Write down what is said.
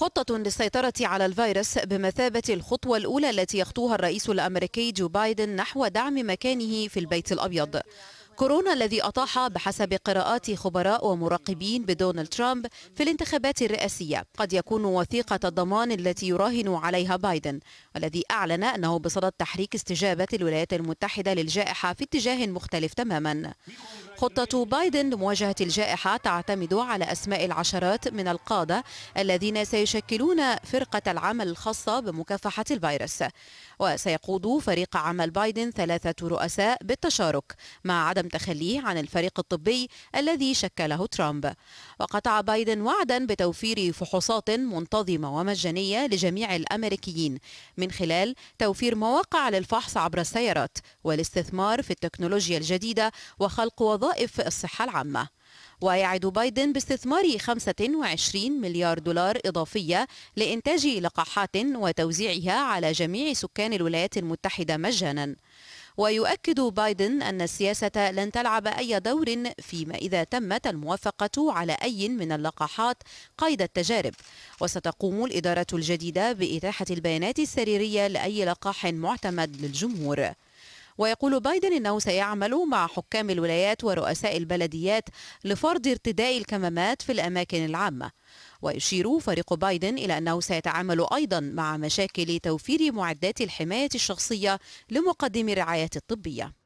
خطة للسيطرة على الفيروس بمثابة الخطوة الأولى التي يخطوها الرئيس الأمريكي جو بايدن نحو دعم مكانه في البيت الأبيض كورونا الذي أطاح بحسب قراءات خبراء ومراقبين بدونالد ترامب في الانتخابات الرئاسية قد يكون وثيقة الضمان التي يراهن عليها بايدن والذي أعلن أنه بصدد تحريك استجابة الولايات المتحدة للجائحة في اتجاه مختلف تماما خطة بايدن لمواجهة الجائحة تعتمد على أسماء العشرات من القادة الذين سيشكلون فرقة العمل الخاصة بمكافحة الفيروس وسيقود فريق عمل بايدن ثلاثة رؤساء بالتشارك مع عدم تخليه عن الفريق الطبي الذي شكله ترامب وقطع بايدن وعدا بتوفير فحوصات منتظمة ومجانية لجميع الأمريكيين من خلال توفير مواقع للفحص عبر السيارات والاستثمار في التكنولوجيا الجديدة وخلق وظائف وظائف الصحة العامة ويعد بايدن باستثمار 25 مليار دولار إضافية لإنتاج لقاحات وتوزيعها على جميع سكان الولايات المتحدة مجاناً ويؤكد بايدن أن السياسة لن تلعب أي دور فيما إذا تمت الموافقة على أي من اللقاحات قيد التجارب وستقوم الإدارة الجديدة بإتاحة البيانات السريرية لأي لقاح معتمد للجمهور ويقول بايدن أنه سيعمل مع حكام الولايات ورؤساء البلديات لفرض ارتداء الكمامات في الأماكن العامة ويشير فريق بايدن إلى أنه سيتعامل أيضا مع مشاكل توفير معدات الحماية الشخصية لمقدمي الرعاية الطبية